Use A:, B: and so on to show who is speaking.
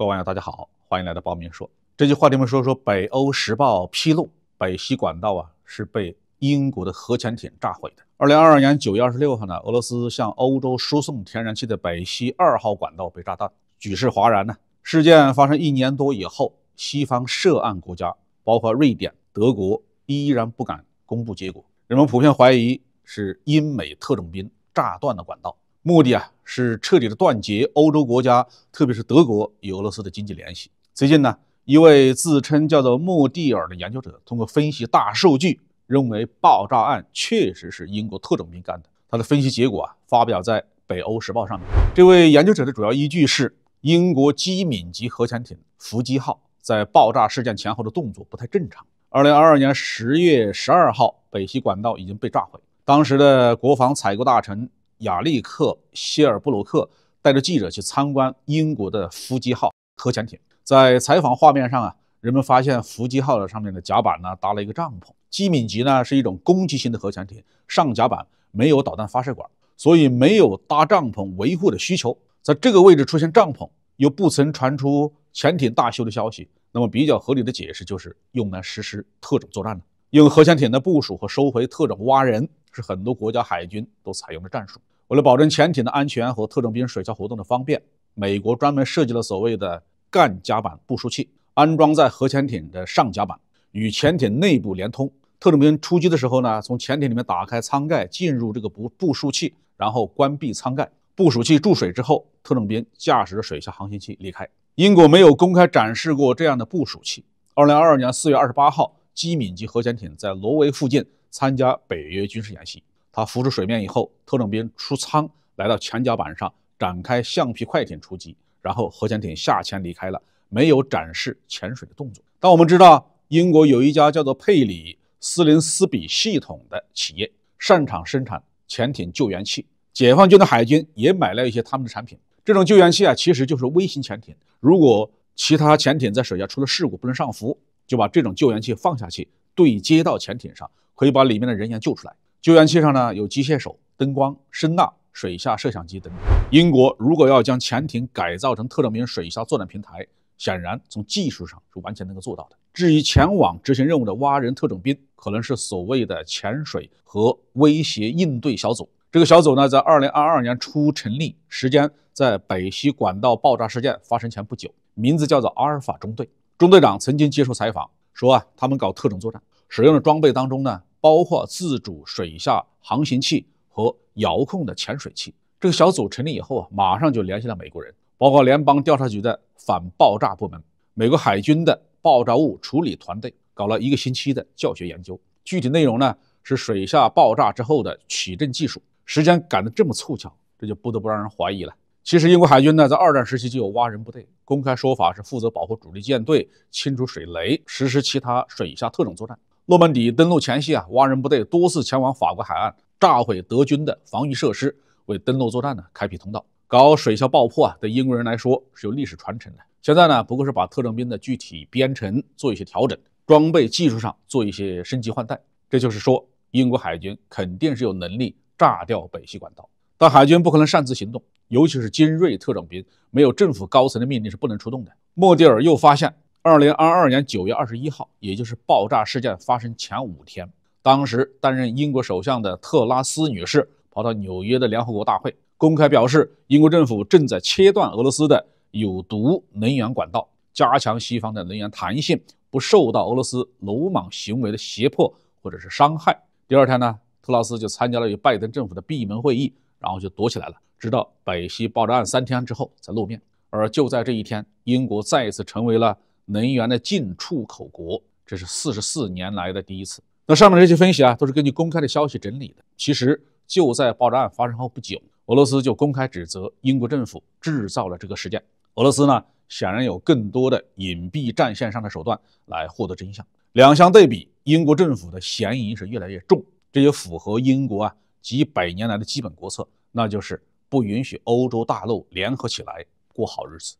A: 各位网友，大家好，欢迎来到《报名说》。这期话题我们说说《北欧时报》披露，北溪管道啊是被英国的核潜艇炸毁的。二零二二年九月二十六号呢，俄罗斯向欧洲输送天然气的北溪二号管道被炸断，举世哗然呢。事件发生一年多以后，西方涉案国家包括瑞典、德国依然不敢公布结果，人们普遍怀疑是英美特种兵炸断的管道。目的啊，是彻底的断绝欧洲国家，特别是德国与俄罗斯的经济联系。最近呢，一位自称叫做莫蒂尔的研究者，通过分析大数据，认为爆炸案确实是英国特种兵干的。他的分析结果啊，发表在《北欧时报》上面。这位研究者的主要依据是，英国机敏级核潜艇“伏击号”在爆炸事件前后的动作不太正常。二零二二年十月十二号，北溪管道已经被炸毁。当时的国防采购大臣。亚历克·希尔布鲁克带着记者去参观英国的“伏击号”核潜艇，在采访画面上啊，人们发现“伏击号”的上面的甲板呢搭了一个帐篷。机敏级呢是一种攻击型的核潜艇，上甲板没有导弹发射管，所以没有搭帐篷维护的需求。在这个位置出现帐篷，又不曾传出潜艇大修的消息，那么比较合理的解释就是用来实施特种作战的。用核潜艇的部署和收回特种蛙人是很多国家海军都采用的战术。为了保证潜艇的安全和特种兵水下活动的方便，美国专门设计了所谓的干甲板部署器，安装在核潜艇的上甲板，与潜艇内部连通。特种兵出击的时候呢，从潜艇里面打开舱盖进入这个布部署器，然后关闭舱盖。部署器注水之后，特种兵驾驶着水下航行器离开。英国没有公开展示过这样的部署器。二零二二年四月二十八号。机敏级核潜艇在挪威附近参加北约军事演习，它浮出水面以后，特种兵出舱来到甲板上展开橡皮快艇出击，然后核潜艇下潜离开了，没有展示潜水的动作。但我们知道，英国有一家叫做佩里斯林斯比系统的企业，擅长生产潜艇救援器，解放军的海军也买了一些他们的产品。这种救援器啊，其实就是微型潜艇。如果其他潜艇在水下出了事故，不能上浮。就把这种救援器放下去，对接到潜艇上，可以把里面的人员救出来。救援器上呢有机械手、灯光、声呐、水下摄像机等。英国如果要将潜艇改造成特种兵水下作战平台，显然从技术上是完全能够做到的。至于前往执行任务的蛙人特种兵，可能是所谓的潜水和威胁应对小组。这个小组呢，在二零二二年初成立，时间在北溪管道爆炸事件发生前不久，名字叫做阿尔法中队。中队长曾经接受采访说啊，他们搞特种作战使用的装备当中呢，包括自主水下航行器和遥控的潜水器。这个小组成立以后啊，马上就联系了美国人，包括联邦调查局的反爆炸部门、美国海军的爆炸物处理团队，搞了一个星期的教学研究。具体内容呢是水下爆炸之后的取证技术。时间赶得这么凑巧，这就不得不让人怀疑了。其实，英国海军呢，在二战时期就有蛙人部队。公开说法是负责保护主力舰队、清除水雷、实施其他水下特种作战。诺曼底登陆前夕啊，蛙人部队多次前往法国海岸，炸毁德军的防御设施，为登陆作战呢开辟通道。搞水下爆破啊，对英国人来说是有历史传承的。现在呢，不过是把特种兵的具体编程做一些调整，装备技术上做一些升级换代。这就是说，英国海军肯定是有能力炸掉北溪管道。但海军不可能擅自行动，尤其是精锐特种兵，没有政府高层的命令是不能出动的。莫迪尔又发现，二零二二年九月二十一号，也就是爆炸事件发生前五天，当时担任英国首相的特拉斯女士跑到纽约的联合国大会，公开表示，英国政府正在切断俄罗斯的有毒能源管道，加强西方的能源弹性，不受到俄罗斯鲁莽行为的胁迫或者是伤害。第二天呢，特拉斯就参加了与拜登政府的闭门会议。然后就躲起来了，直到北溪爆炸案三天之后才露面。而就在这一天，英国再一次成为了能源的进出口国，这是四十四年来的第一次。那上面这些分析啊，都是根据公开的消息整理的。其实就在爆炸案发生后不久，俄罗斯就公开指责英国政府制造了这个事件。俄罗斯呢，显然有更多的隐蔽战线上的手段来获得真相。两相对比，英国政府的嫌疑是越来越重，这也符合英国啊。几百年来的基本国策，那就是不允许欧洲大陆联合起来过好日子。